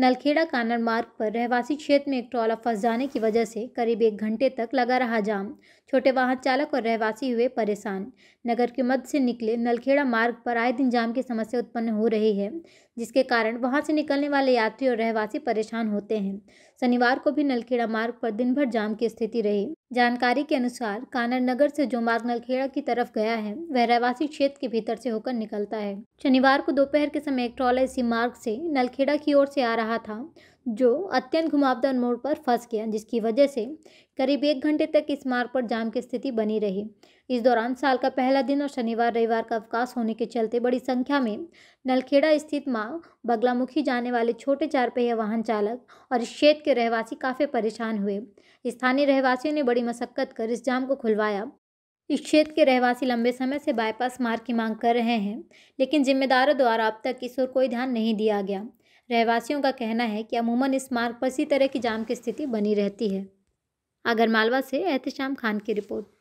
नलखेड़ा कानड़ मार्ग पर रहवासी क्षेत्र में एक ट्रॉला फंस जाने की वजह से करीब एक घंटे तक लगा रहा जाम छोटे वाहन चालक और रहवासी हुए परेशान नगर के मध्य से निकले नलखेड़ा मार्ग पर आए दिन जाम की समस्या उत्पन्न हो रही है जिसके कारण वहां से निकलने वाले यात्री और रहवासी परेशान होते हैं शनिवार को भी नलखेड़ा मार्ग पर दिन भर जाम की स्थिति रही जानकारी के अनुसार कानर नगर से जो मार्ग नलखेड़ा की तरफ गया है वह रहवासी क्षेत्र के भीतर से होकर निकलता है शनिवार को दोपहर के समय एक ट्रॉला इसी मार्ग से नलखेड़ा की ओर से आ रहा था जो अत्यंत घुमावदार मोड़ पर फंस गया जिसकी वजह से करीब एक घंटे तक इस मार्ग पर जाम की स्थिति बनी रही इस दौरान साल का पहला दिन और शनिवार रविवार का अवकाश होने के चलते बड़ी संख्या में नलखेड़ा स्थित माँ बगलामुखी जाने वाले छोटे चार पहिया वाहन चालक और इस क्षेत्र के रहवासी काफ़ी परेशान हुए स्थानीय रहवासियों ने बड़ी मशक्क़त कर इस जाम को खुलवाया इस क्षेत्र के रहवासी लंबे समय से बाईपास मार्ग की मांग कर रहे हैं लेकिन जिम्मेदारों द्वारा अब तक इस ओर कोई ध्यान नहीं दिया गया रहवासियों का कहना है कि अमूमन इस मार्ग पर इसी तरह की जाम की स्थिति बनी रहती है आगरमालवा से एहतशाम खान की रिपोर्ट